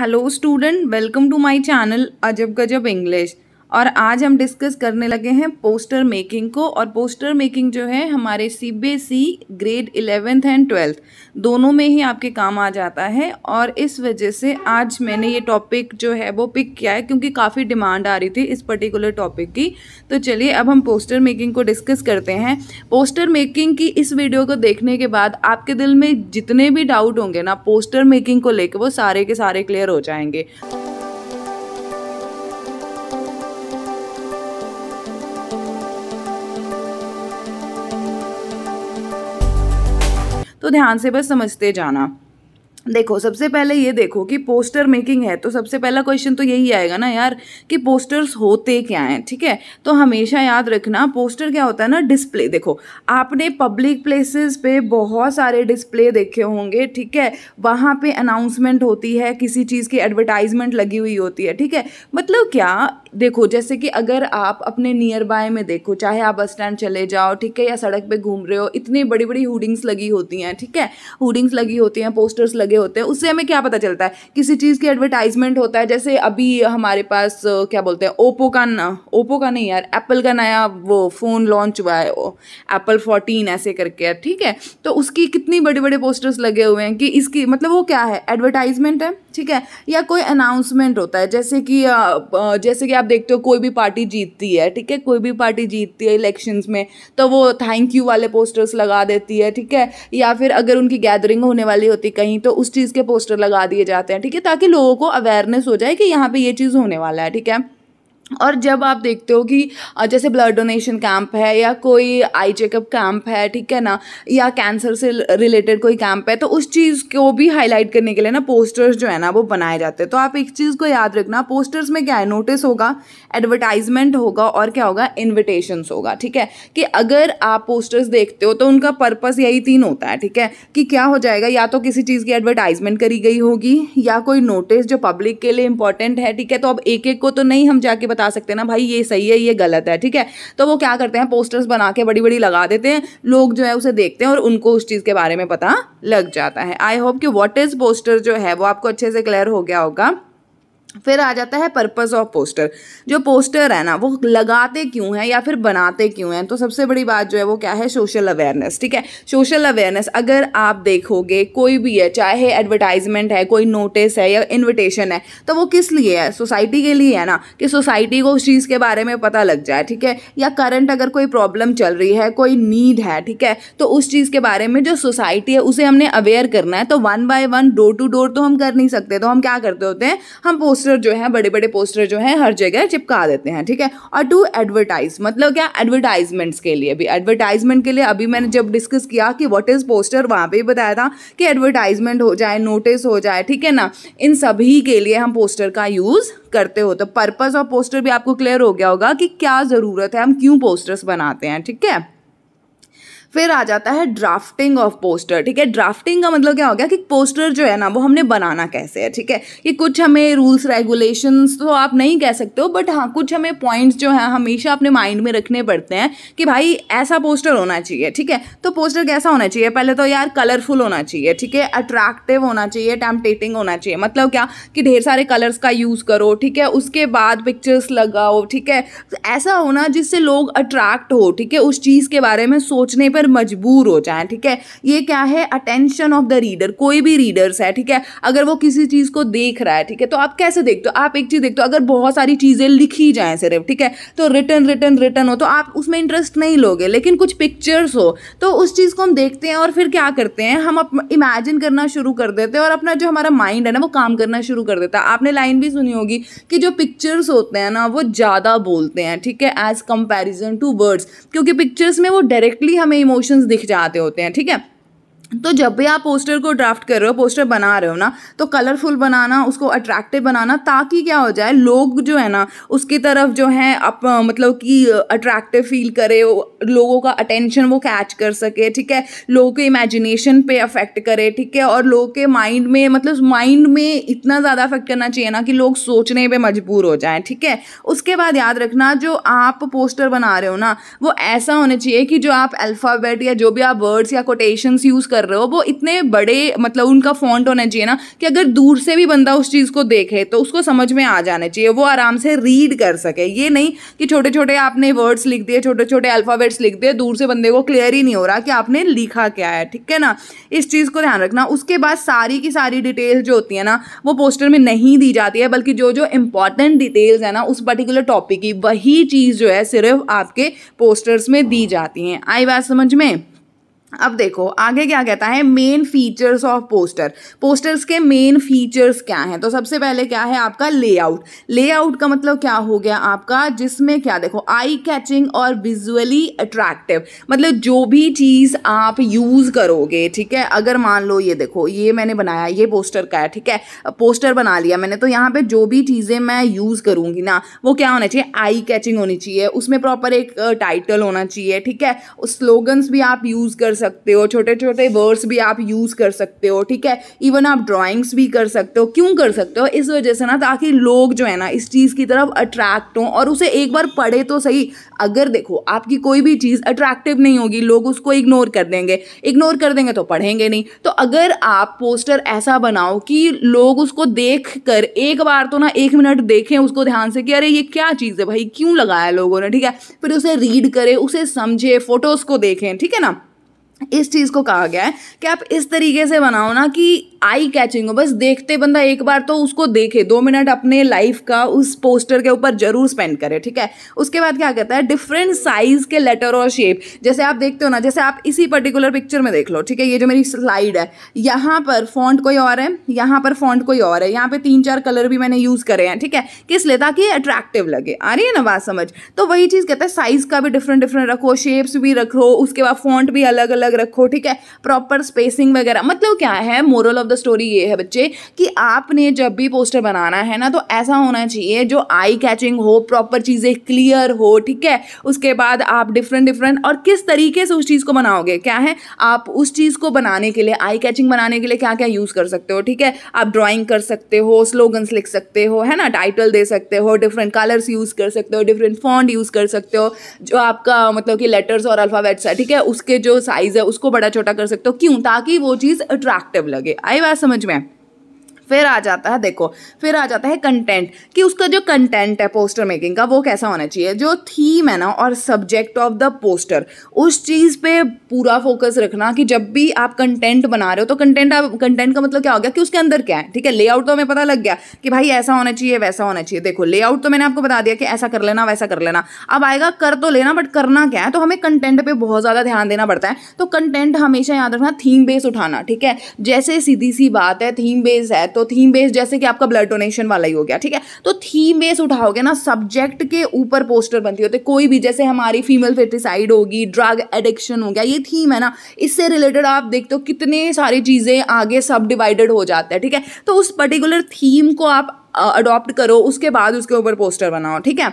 hello student welcome to my channel Ajab Gajab English और आज हम डिस्कस करने लगे हैं पोस्टर मेकिंग को और पोस्टर मेकिंग जो है हमारे C B S E grade eleventh and twelfth दोनों में ही आपके काम आ जाता है और इस वजह से आज मैंने ये टॉपिक जो है वो पिक किया है क्योंकि काफ़ी डिमांड आ रही थी इस पर्टिकुलर टॉपिक की तो चलिए अब हम पोस्टर मेकिंग को डिस्कस करते हैं पोस्टर मेकिंग की इस वीडियो को देखने के बाद आपके दिल में जितने भी डाउट होंगे ना पोस्टर मेकिंग को लेकर वो सारे के सारे क्लियर हो जाएंगे ध्यान से बस समझते जाना देखो सबसे पहले ये देखो कि पोस्टर मेकिंग है तो सबसे पहला क्वेश्चन तो यही आएगा ना यार कि पोस्टर्स होते क्या हैं ठीक है तो हमेशा याद रखना पोस्टर क्या होता है ना डिस्प्ले देखो आपने पब्लिक प्लेसेस पे बहुत सारे डिस्प्ले देखे होंगे ठीक है वहाँ पे अनाउंसमेंट होती है किसी चीज़ की एडवर्टाइजमेंट लगी हुई होती है ठीक है मतलब क्या देखो जैसे कि अगर आप अपने नियर बाय में देखो चाहे आप बस स्टैंड चले जाओ ठीक है या सड़क पर घूम रहे हो इतनी बड़ी बड़ी हुडिंग्स लगी होती हैं ठीक है हुडिंग्स लगी होती हैं पोस्टर्स लगी लगे होते हैं उससे हमें क्या पता चलता है किसी चीज़ की एडवर्टाइजमेंट होता है जैसे अभी हमारे पास क्या बोलते हैं ओप्पो का ना ओप्पो का नहीं यार एप्पल का नया वो फ़ोन लॉन्च हुआ है वो एप्पल फोर्टीन ऐसे करके यार ठीक है तो उसकी कितनी बड़े बड़े पोस्टर्स लगे हुए हैं कि इसकी मतलब वो क्या है एडवर्टाइजमेंट है ठीक है या कोई अनाउंसमेंट होता है जैसे कि जैसे कि आप देखते हो कोई भी पार्टी जीतती है ठीक है कोई भी पार्टी जीतती है इलेक्शंस में तो वो थैंक यू वाले पोस्टर्स लगा देती है ठीक है या फिर अगर उनकी गैदरिंग होने वाली होती कहीं तो उस चीज़ के पोस्टर लगा दिए जाते हैं ठीक है ताकि लोगों को अवेयरनेस हो जाए कि यहाँ पे ये चीज़ होने वाला है ठीक है और जब आप देखते हो कि जैसे ब्लड डोनेशन कैंप है या कोई आई चेकअप कैंप है ठीक है ना या कैंसर से रिलेटेड कोई कैंप है तो उस चीज़ को भी हाईलाइट करने के लिए ना पोस्टर्स जो है ना वो बनाए जाते हैं तो आप एक चीज़ को याद रखना पोस्टर्स में क्या है नोटिस होगा एडवर्टाइजमेंट होगा और क्या होगा इन्विटेशंस होगा ठीक है कि अगर आप पोस्टर्स देखते हो तो उनका पर्पज़ यही तीन होता है ठीक है कि क्या हो जाएगा या तो किसी चीज़ की एडवर्टाइजमेंट करी गई होगी या कोई नोटिस जो पब्लिक के लिए इंपॉर्टेंट है ठीक है तो अब एक एक को तो नहीं हम जाके बता बता सकते हैं ना भाई ये सही है ये गलत है ठीक है तो वो क्या करते हैं पोस्टर्स बना के बड़ी बड़ी लगा देते हैं लोग जो है उसे देखते हैं और उनको उस चीज़ के बारे में पता लग जाता है आई होप कि वॉट इज़ पोस्टर जो है वो आपको अच्छे से क्लियर हो गया होगा फिर आ जाता है पर्पज़ ऑफ पोस्टर जो पोस्टर है ना वो लगाते क्यों हैं या फिर बनाते क्यों हैं तो सबसे बड़ी बात जो है वो क्या है सोशल अवेयरनेस ठीक है सोशल अवेयरनेस अगर आप देखोगे कोई भी है चाहे एडवर्टाइजमेंट है कोई नोटिस है या इन्विटेशन है तो वो किस लिए है सोसाइटी के लिए है ना कि सोसाइटी को उस चीज़ के बारे में पता लग जाए ठीक है या करंट अगर कोई प्रॉब्लम चल रही है कोई नीड है ठीक है तो उस चीज़ के बारे में जो सोसाइटी है उसे हमने अवेयर करना है तो one by one door to door तो हम कर नहीं सकते तो हम क्या करते होते हैं हम पोस्ट पोस्टर जो है बड़े बड़े पोस्टर जो है हर जगह चिपका देते हैं ठीक है और टू एडवर्टाइज मतलब क्या एडवर्टाइजमेंट्स के लिए भी एडवर्टाइजमेंट के लिए अभी मैंने जब डिस्कस किया कि व्हाट इज़ पोस्टर वहां पे बताया था कि एडवर्टाइजमेंट हो जाए नोटिस हो जाए ठीक है ना इन सभी के लिए हम पोस्टर का यूज़ करते हो तो पर्पज़ ऑफ पोस्टर भी आपको क्लियर हो गया होगा कि क्या ज़रूरत है हम क्यों पोस्टर्स बनाते हैं ठीक है फिर आ जाता है ड्राफ्टिंग ऑफ पोस्टर ठीक है ड्राफ्टिंग का मतलब क्या हो गया कि पोस्टर जो है ना वो हमने बनाना कैसे है ठीक है ये कुछ हमें रूल्स रेगुलेशंस तो आप नहीं कह सकते हो बट हाँ कुछ हमें पॉइंट्स जो हैं हमेशा अपने माइंड में रखने पड़ते हैं कि भाई ऐसा पोस्टर होना चाहिए ठीक है तो पोस्टर कैसा होना चाहिए पहले तो यार कलरफुल होना चाहिए ठीक है अट्रैक्टिव होना चाहिए टैम्पटेटिंग होना चाहिए मतलब क्या कि ढेर सारे कलर्स का यूज़ करो ठीक है उसके बाद पिक्चर्स लगाओ ठीक है ऐसा होना जिससे लोग अट्रैक्ट हो ठीक है उस चीज़ के बारे में सोचने पर पर मजबूर हो जाए ठीक है ये क्या है अटेंशन ऑफ द रीडर कोई भी रीडर्स है ठीक है अगर वो किसी चीज़ को देख रहा है ठीक है तो आप कैसे देखते हो आप एक चीज़ देखते हो अगर बहुत सारी चीज़ें लिखी जाएँ सिर्फ ठीक है तो रिटर्न रिटर्न रिटर्न हो तो आप उसमें इंटरेस्ट नहीं लोगे लेकिन कुछ पिक्चर्स हो तो उस चीज़ को हम देखते हैं और फिर क्या करते हैं हम इमेजिन करना शुरू कर देते हैं और अपना जो हमारा माइंड है ना वो काम करना शुरू कर देता है आपने लाइन भी सुनी होगी कि जो पिक्चर्स होते हैं ना वो ज़्यादा बोलते हैं ठीक है एज कंपेरिजन टू वर्ड्स क्योंकि पिक्चर्स में वो डायरेक्टली हमें इमोशंस दिख जाते होते हैं ठीक है तो जब भी आप पोस्टर को ड्राफ्ट कर रहे हो पोस्टर बना रहे हो ना तो कलरफुल बनाना उसको अट्रैक्टिव बनाना ताकि क्या हो जाए लोग जो है ना उसकी तरफ जो है आप मतलब कि अट्रैक्टिव फील करे लोगों का अटेंशन वो कैच कर सके ठीक है लोगों के इमेजिनेशन पे अफेक्ट करे ठीक है और लोगों के माइंड में मतलब माइंड में इतना ज़्यादा अफेक्ट करना चाहिए ना कि लोग सोचने पर मजबूर हो जाएँ ठीक है उसके बाद याद रखना जो आप पोस्टर बना रहे हो ना वो ऐसा होना चाहिए कि जो आप अल्फ़ाबेट या जो भी आप वर्ड्स या कोटेशंस यूज़ कर कर रहे हो वो इतने बड़े मतलब उनका फॉन्ट होना चाहिए ना कि अगर दूर से भी बंदा उस चीज़ को देखे तो उसको समझ में आ जाना चाहिए वो आराम से रीड कर सके ये नहीं कि छोटे छोटे आपने वर्ड्स लिख दिए छोटे छोटे अल्फ़ाबेट्स लिख दिए दूर से बंदे को क्लियर ही नहीं हो रहा कि आपने लिखा क्या है ठीक है ना इस चीज़ को ध्यान रखना उसके बाद सारी की सारी डिटेल्स जो होती है ना वो पोस्टर में नहीं दी जाती है बल्कि जो जो इंपॉर्टेंट डिटेल्स है ना उस पर्टिकुलर टॉपिक की वही चीज़ जो है सिर्फ आपके पोस्टर्स में दी जाती हैं आई बात समझ में अब देखो आगे क्या कहता है main features of poster posters के मेन फीचर्स क्या हैं तो सबसे पहले क्या है आपका लेआउट लेआउट का मतलब क्या हो गया आपका जिसमें क्या देखो आई कैचिंग और विजुअली अट्रैक्टिव मतलब जो भी चीज़ आप यूज़ करोगे ठीक है अगर मान लो ये देखो ये मैंने बनाया ये पोस्टर का है ठीक है पोस्टर बना लिया मैंने तो यहाँ पर जो भी चीज़ें मैं यूज़ करूँगी ना वो क्या होना चाहिए आई कैचिंग होनी चाहिए उसमें प्रॉपर एक टाइटल होना चाहिए ठीक है स्लोगन्स भी आप यूज़ कर सकते हो छोटे छोटे वर्ड्स भी आप यूज़ कर सकते हो ठीक है इवन आप ड्राइंग्स भी कर सकते हो क्यों कर सकते हो इस वजह से ना ताकि लोग जो है ना इस चीज़ की तरफ अट्रैक्ट हों और उसे एक बार पढ़े तो सही अगर देखो आपकी कोई भी चीज़ अट्रैक्टिव नहीं होगी लोग उसको इग्नोर कर देंगे इग्नोर कर देंगे तो पढ़ेंगे नहीं तो अगर आप पोस्टर ऐसा बनाओ कि लोग उसको देख कर एक बार तो ना एक मिनट देखें उसको ध्यान से कि अरे ये क्या चीज़ है भाई क्यों लगाया लोगों ने ठीक है फिर उसे रीड करें उसे समझे फोटोज़ को देखें ठीक है ना इस चीज़ को कहा गया है कि आप इस तरीके से बनाओ ना कि आई कैचिंग हो बस देखते बंदा एक बार तो उसको देखे दो मिनट अपने लाइफ का उस पोस्टर के ऊपर जरूर स्पेंड करे ठीक है उसके बाद क्या कहता है डिफरेंट साइज के लेटर और शेप जैसे आप देखते हो ना जैसे आप इसी पर्टिकुलर पिक्चर में देख लो ठीक है ये जो मेरी स्लाइड है यहाँ पर फॉन्ट कोई और है यहाँ पर फॉन्ट कोई और है यहाँ पर तीन चार कलर भी मैंने यूज़ करे हैं ठीक है किस लिए ताकि अट्रैक्टिव लगे आ रही है ना बात समझ तो वही चीज़ कहता है साइज़ का भी डिफरेंट डिफरेंट रखो शेप्स भी रखो उसके बाद फॉन्ट भी अलग अलग अलग रखो ठीक है प्रॉपर स्पेसिंग वगैरह मतलब क्या है मोरल ऑफ द स्टोरी ये है बच्चे कि आपने जब भी पोस्टर बनाना है ना तो ऐसा होना चाहिए जो आई कैचिंग हो प्रॉपर चीज़ें क्लियर हो ठीक है उसके बाद आप डिफरेंट डिफरेंट और किस तरीके से उस चीज़ को बनाओगे क्या है आप उस चीज़ को बनाने के लिए आई कैचिंग बनाने के लिए क्या क्या यूज़ कर सकते हो ठीक है आप ड्राइंग कर सकते हो स्लोगन्स लिख सकते हो है ना टाइटल दे सकते हो डिफरेंट कलर्स यूज़ कर सकते हो डिफरेंट फॉन्ट यूज़ कर सकते हो जो आपका मतलब कि लेटर्स और अल्फ़ाबेट्स है ठीक है उसके जो साइज है उसको बड़ा छोटा कर सकते हो क्यों ताकि वो चीज़ अट्रैक्टिव लगे आई बात समझ में फिर आ जाता है देखो फिर आ जाता है कंटेंट कि उसका जो कंटेंट है पोस्टर मेकिंग का वो कैसा होना चाहिए जो थीम है ना और सब्जेक्ट ऑफ द पोस्टर उस चीज़ पे पूरा फोकस रखना कि जब भी आप कंटेंट बना रहे हो तो कंटेंट आप कंटेंट का मतलब क्या हो गया कि उसके अंदर क्या है ठीक है लेआउट तो हमें पता लग गया कि भाई ऐसा होना चाहिए वैसा होना चाहिए देखो लेआउट तो मैंने आपको बता दिया कि ऐसा कर लेना वैसा कर लेना अब आएगा कर तो लेना बट करना क्या है तो हमें कंटेंट पर बहुत ज़्यादा ध्यान देना पड़ता है तो कंटेंट हमेशा याद रखना थीम बेस उठाना ठीक है जैसे सीधी सी बात है थीम बेस है तो तो थीम बेस जैसे कि आपका ब्लड डोनेशन वाला ही हो गया ठीक है तो थीम बेस उठाओगे ना सब्जेक्ट के ऊपर पोस्टर बनती होते कोई भी जैसे हमारी फीमेल फेटिसाइड होगी ड्रग एडिक्शन हो गया ये थीम है ना इससे रिलेटेड आप देखते हो कितने सारी चीज़ें आगे सब डिवाइडेड हो जाता है ठीक है तो उस पर्टिकुलर थीम को आप अडॉप्ट करो उसके बाद उसके ऊपर पोस्टर बनाओ ठीक है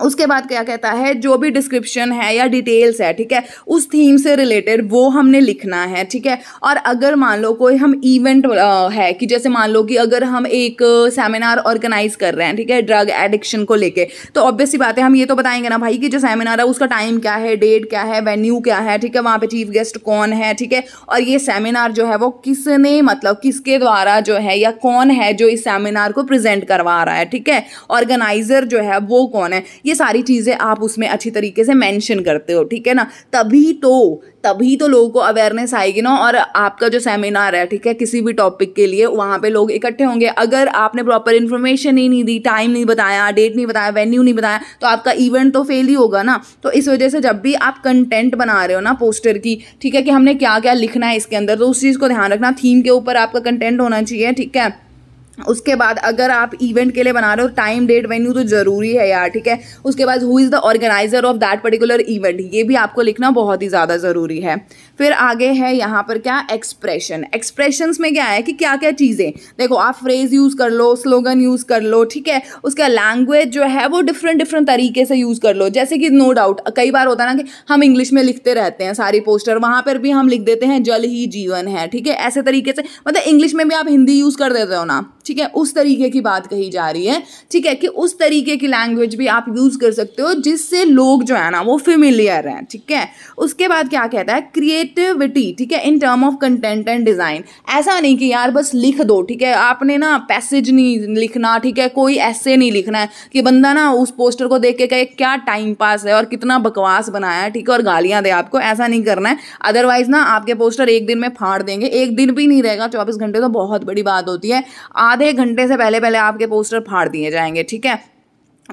उसके बाद क्या कहता है जो भी डिस्क्रिप्शन है या डिटेल्स है ठीक है उस थीम से रिलेटेड वो हमने लिखना है ठीक है और अगर मान लो कोई हम इवेंट है कि जैसे मान लो कि अगर हम एक सेमिनार ऑर्गेनाइज कर रहे हैं ठीक है ड्रग एडिक्शन को लेके तो ऑब्वियसली बात है हम ये तो बताएंगे ना भाई कि जो सेमिनार है उसका टाइम क्या है डेट क्या है वेन्यू क्या है ठीक है वहाँ पर चीफ गेस्ट कौन है ठीक है और ये सेमिनार जो है वो किसने मतलब किसके द्वारा जो है या कौन है जो इस सेमिनार को प्रजेंट करवा रहा है ठीक है ऑर्गेनाइजर जो है वो कौन है ये सारी चीज़ें आप उसमें अच्छी तरीके से मैंशन करते हो ठीक है ना तभी तो तभी तो लोगों को अवेयरनेस आएगी ना और आपका जो सेमिनार है ठीक है किसी भी टॉपिक के लिए वहाँ पे लोग इकट्ठे होंगे अगर आपने प्रॉपर इन्फॉर्मेशन ही नहीं दी टाइम नहीं बताया डेट नहीं बताया वेन्यू नहीं बताया तो आपका इवेंट तो फेल ही होगा ना तो इस वजह से जब भी आप कंटेंट बना रहे हो ना पोस्टर की ठीक है कि हमने क्या क्या लिखना है इसके अंदर तो उस चीज़ को ध्यान रखना थीम के ऊपर आपका कंटेंट होना चाहिए ठीक है उसके बाद अगर आप इवेंट के लिए बना रहे हो टाइम डेट वेन्यू तो ज़रूरी है यार ठीक है उसके बाद who is the organiser of that particular event ये भी आपको लिखना बहुत ही ज़्यादा ज़रूरी है फिर आगे है यहाँ पर क्या एक्सप्रेशन एक्सप्रेशंस में क्या है कि क्या क्या चीज़ें देखो आप फ्रेज़ यूज़ कर लो स्लोगन यूज़ कर लो ठीक है उसका लैंग्वेज जो है वो डिफरेंट डिफरेंट तरीके से यूज़ कर लो जैसे कि नो डाउट कई बार होता है ना कि हम इंग्लिश में लिखते रहते हैं सारी पोस्टर वहाँ पर भी हम लिख देते हैं जल ही जीवन है ठीक है ऐसे तरीके से मतलब इंग्लिश में भी आप हिंदी यूज़ कर देते हो ना ठीक है उस तरीके की बात कही जा रही है ठीक है कि उस तरीके की लैंग्वेज भी आप यूज़ कर सकते हो जिससे लोग जो है ना वो फेमिलियर हैं ठीक है उसके बाद क्या कहता है क्रिएटिविटी ठीक है in term of content and design ऐसा नहीं कि यार बस लिख दो ठीक है आपने ना पैसेज नहीं लिखना ठीक है कोई ऐसे नहीं लिखना है कि बंदा ना उस पोस्टर को देख के कहे क्या टाइम पास है और कितना बकवास बनाया है ठीक है और गालियाँ दे आपको ऐसा नहीं करना है अदरवाइज़ ना आपके पोस्टर एक दिन में फाड़ देंगे एक दिन भी नहीं रहेगा चौबीस घंटे तो बहुत बड़ी बात होती है आधे घंटे से पहले पहले आपके पोस्टर फाड़ दिए जाएंगे ठीक है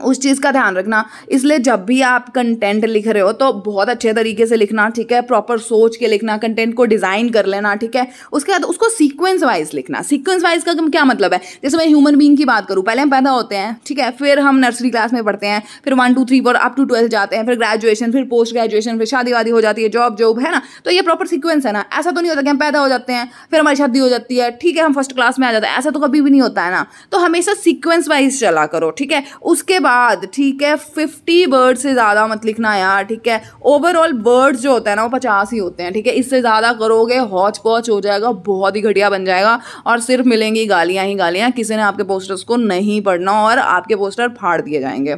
उस चीज़ का ध्यान रखना इसलिए जब भी आप कंटेंट लिख रहे हो तो बहुत अच्छे तरीके से लिखना ठीक है प्रॉपर सोच के लिखना कंटेंट को डिज़ाइन कर लेना ठीक है उसके बाद उसको सीक्वेंस वाइज लिखना सीक्वेंस वाइज का क्या मतलब है जैसे मैं ह्यूमन बींग की बात करूँ पहले हम पैदा होते हैं ठीक है फिर हम नर्सरी क्लास में पढ़ते हैं फिर one two three four up to twelfth जाते हैं फिर ग्रेजुएशन फिर पोस्ट ग्रेजुएशन फिर शादी वादी हो जाती है जॉब जॉब है ना तो ये प्रॉपर सीक्वेंस है ना ऐसा तो नहीं होता कि हम पैदा हो जाते हैं फिर हमारी शादी हो जाती है ठीक है हम फर्स्ट क्लास में आ जाते हैं ऐसा तो कभी भी नहीं होता है ना तो हमेशा सीक्वेंस वाइज चला करो ठीक है उसके बाद ठीक है फिफ्टी बर्ड से ज़्यादा मत लिखना यार ठीक है ओवरऑल वर्ड्स जो होते हैं ना वो पचास ही होते हैं ठीक है इससे ज़्यादा करोगे हॉच पॉच हो जाएगा बहुत ही घटिया बन जाएगा और सिर्फ मिलेंगी गालियाँ ही गालियाँ किसी ने आपके पोस्टर्स को नहीं पढ़ना और आपके पोस्टर फाड़ दिए जाएंगे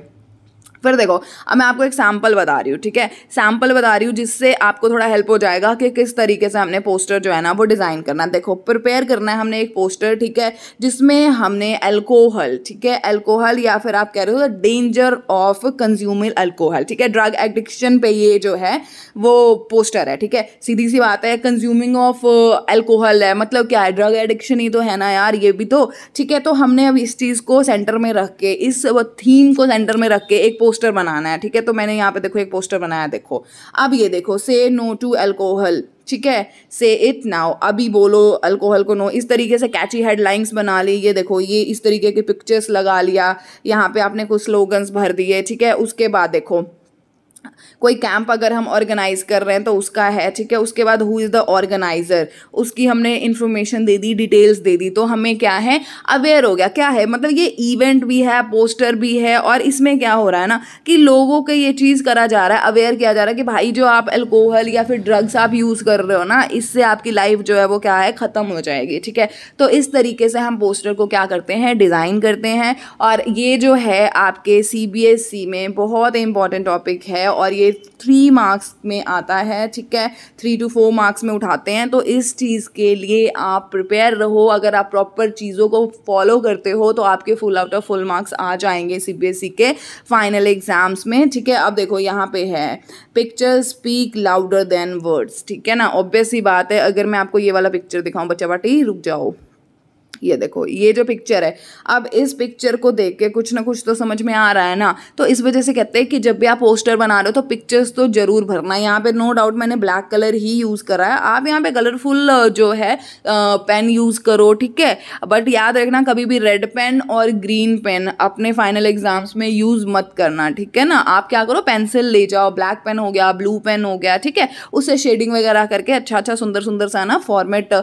फिर देखो अब मैं आपको एक सैम्पल बता रही हूँ ठीक है सैम्पल बता रही हूँ जिससे आपको थोड़ा हेल्प हो जाएगा कि किस तरीके से हमने पोस्टर जो है ना वो डिज़ाइन करना है देखो प्रिपेयर करना है हमने एक पोस्टर ठीक है जिसमें हमने एल्कोहल ठीक है एल्कोहल या फिर आप कह रहे हो डेंजर ऑफ कंज्यूमिंग एल्कोहल ठीक है ड्रग एडिक्शन पे ये जो है वो पोस्टर है ठीक है सीधी सी बात है कंज्यूमिंग ऑफ एल्कोहल है मतलब क्या है ड्रग एडिक्शन ही तो है ना यार ये भी तो ठीक है तो हमने अब इस चीज़ को सेंटर में रख के इस थीम को सेंटर में रख के एक पोस्टर बनाना है ठीक है तो मैंने यहाँ पे देखो एक पोस्टर बनाया देखो अब ये देखो से नो टू अल्कोहल ठीक है से इट नाउ अभी बोलो अल्कोहल को नो इस तरीके से कैची हेडलाइंस बना ली ये देखो ये इस तरीके के पिक्चर्स लगा लिया यहाँ पे आपने कुछ स्लोगन्स भर दिए ठीक है उसके बाद देखो कोई कैंप अगर हम ऑर्गेनाइज़ कर रहे हैं तो उसका है ठीक है उसके बाद हु इज़ द ऑर्गेनाइज़र उसकी हमने इन्फॉर्मेशन दे दी डिटेल्स दे दी तो हमें क्या है अवेयर हो गया क्या है मतलब ये इवेंट भी है पोस्टर भी है और इसमें क्या हो रहा है ना कि लोगों के ये चीज़ करा जा रहा है अवेयर किया जा रहा है कि भाई जो आप एल्कोहल या फिर ड्रग्स आप यूज़ कर रहे हो ना इससे आपकी लाइफ जो है वो क्या है ख़त्म हो जाएगी ठीक है तो इस तरीके से हम पोस्टर को क्या करते हैं डिज़ाइन करते हैं और ये जो है आपके सी में बहुत इंपॉर्टेंट टॉपिक है और और ये थ्री मार्क्स में आता है ठीक है थ्री टू फोर मार्क्स में उठाते हैं तो इस चीज़ के लिए आप प्रिपेयर रहो अगर आप प्रॉपर चीज़ों को फॉलो करते हो तो आपके full out of full marks आ जाएंगे सी e के फाइनल एग्ज़ाम्स में ठीक है अब देखो यहाँ पे है picture speak louder than words ठीक है ना ऑब्वियस ही बात है अगर मैं आपको ये वाला पिक्चर दिखाऊँ बच्चा बाटी रुक जाओ ये देखो ये जो पिक्चर है अब इस पिक्चर को देख के कुछ ना कुछ तो समझ में आ रहा है ना तो इस वजह से कहते हैं कि जब भी आप पोस्टर बना रहे हो तो पिक्चर्स तो ज़रूर भरना यहाँ पे नो डाउट मैंने ब्लैक कलर ही यूज़ करा है आप यहाँ पे कलरफुल जो है पेन यूज़ करो ठीक है बट याद रखना कभी भी रेड पेन और ग्रीन पेन अपने फाइनल एग्ज़ाम्स में यूज़ मत करना ठीक है ना आप क्या करो पेंसिल ले जाओ ब्लैक पेन हो गया ब्लू पेन हो गया ठीक है उससे शेडिंग वगैरह करके अच्छा अच्छा सुंदर सुंदर सा ना फॉर्मेट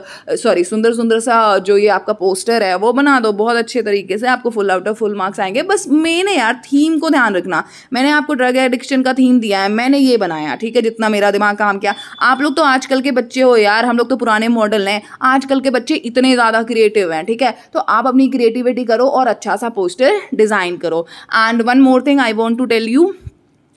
सॉरी सुंदर सुंदर सा जो ये आपका पोस्टर है वो बना दो बहुत अच्छे तरीके से आपको full out of full marks आएंगे बस मैंने यार थीम को ध्यान रखना मैंने आपको ड्रग एडिक्शन का थीम दिया है मैंने ये बनाया ठीक है जितना मेरा दिमाग काम किया आप लोग तो आजकल के बच्चे हो यार हम लोग तो पुराने मॉडल हैं आजकल के बच्चे इतने ज़्यादा क्रिएटिव हैं ठीक है तो आप अपनी क्रिएटिविटी करो और अच्छा सा पोस्टर डिज़ाइन करो and one more thing I want to tell you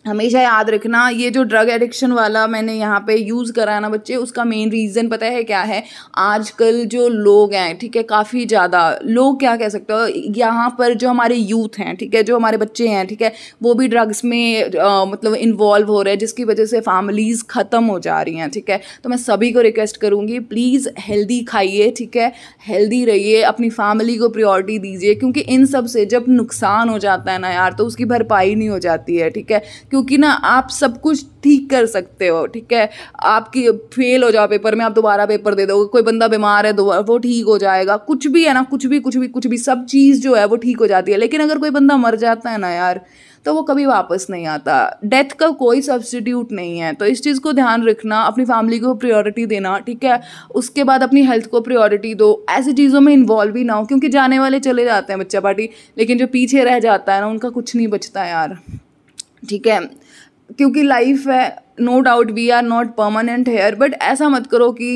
हमेशा याद रखना ये जो ड्रग एडिक्शन वाला मैंने यहाँ पे यूज़ करा ना बच्चे उसका मेन रीज़न पता है क्या है आजकल जो लोग हैं ठीक है काफ़ी ज़्यादा लोग क्या कह सकते हो यहाँ पर जो हमारे यूथ हैं ठीक है जो हमारे बच्चे हैं ठीक है वो भी ड्रग्स में आ, मतलब इन्वॉल्व हो रहे हैं जिसकी वजह से फैमिलीज़ ख़त्म हो जा रही हैं ठीक है तो मैं सभी को रिक्वेस्ट करूँगी प्लीज़ हेल्दी खाइए ठीक है हेल्दी रहिए अपनी फैमिली को प्रियोरिटी दीजिए क्योंकि इन सब से जब नुकसान हो जाता है ना यार तो उसकी भरपाई नहीं हो जाती है ठीक है क्योंकि ना आप सब कुछ ठीक कर सकते हो ठीक है आपकी फेल हो जाओ पेपर में आप दोबारा पेपर दे दोगे कोई बंदा बीमार है दोबारा वो ठीक हो जाएगा कुछ भी है ना कुछ भी कुछ भी कुछ भी सब चीज़ जो है वो ठीक हो जाती है लेकिन अगर कोई बंदा मर जाता है ना यार तो वो कभी वापस नहीं आता डेथ का कोई सब्सटीट्यूट नहीं है तो इस चीज़ को ध्यान रखना अपनी फैमिली को प्रायोरिटी देना ठीक है उसके बाद अपनी हेल्थ को प्रायोरिटी दो ऐसी चीज़ों में इन्वॉल्व ही ना हो क्योंकि जाने वाले चले जाते हैं बच्चा पार्टी लेकिन जो पीछे रह जाता है ना उनका कुछ नहीं बचता यार ठीक है क्योंकि लाइफ है no doubt we are not permanent here but ऐसा मत करो कि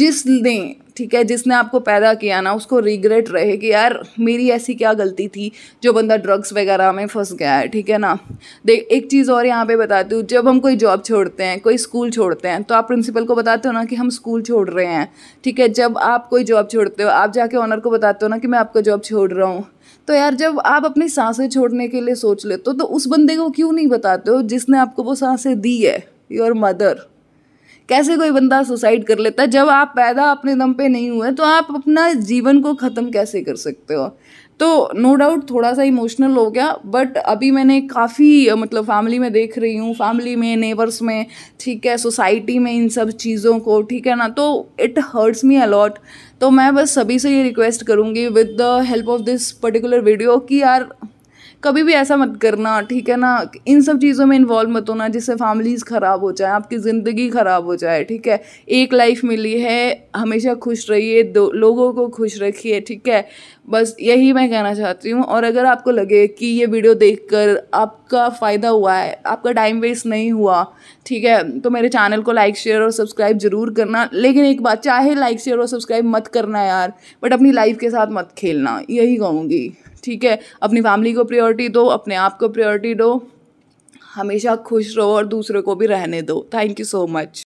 जिसने ठीक है जिसने आपको पैदा किया ना उसको रिग्रेट रहे कि यार मेरी ऐसी क्या गलती थी जो बंदा ड्रग्स वगैरह में फंस गया है ठीक है ना देख एक चीज़ और यहाँ पे बताती हूँ जब हम कोई जॉब छोड़ते हैं कोई स्कूल छोड़ते हैं तो आप प्रिंसिपल को बताते हो ना कि हम स्कूल छोड़ रहे हैं ठीक है जब आप कोई जॉब छोड़ते हो आप जाके ऑनर को बताते हो ना कि मैं आपका जॉब छोड़ रहा हूँ तो यार जब आप अपनी सांसें छोड़ने के लिए सोच लेते हो तो उस बंदे को क्यों नहीं बताते हो जिसने आपको वो सांसें दी है योर मदर कैसे कोई बंदा सुसाइड कर लेता है जब आप पैदा अपने दम पे नहीं हुए तो आप अपना जीवन को ख़त्म कैसे कर सकते हो तो नो डाउट थोड़ा सा इमोशनल हो गया बट अभी मैंने काफ़ी मतलब फैमिली में देख रही हूँ फैमिली में नेबर्स में ठीक है सोसाइटी में इन सब चीज़ों को ठीक है ना तो इट हर्ट्स मी अलॉट तो मैं बस सभी से ये रिक्वेस्ट करूँगी with the help of this particular video कि यार कभी भी ऐसा मत करना ठीक है ना इन सब चीज़ों में इन्वॉल्व मत होना जिससे फैमिलीज़ ख़राब हो जाए आपकी ज़िंदगी ख़राब हो जाए ठीक है एक लाइफ मिली है हमेशा खुश रहिए दो लोगों को खुश रखिए ठीक है बस यही मैं कहना चाहती हूँ और अगर आपको लगे कि ये वीडियो देख आपका फ़ायदा हुआ है आपका टाइम वेस्ट नहीं हुआ ठीक है तो मेरे चैनल को लाइक शेयर और सब्सक्राइब ज़रूर करना लेकिन एक बात चाहे लाइक शेयर और सब्सक्राइब मत करना यार बट अपनी लाइफ के साथ मत खेलना यही कहूँगी ठीक है अपनी फैमिली को प्रायोरिटी दो अपने आप को प्रायोरिटी दो हमेशा खुश रहो और दूसरे को भी रहने दो थैंक यू सो मच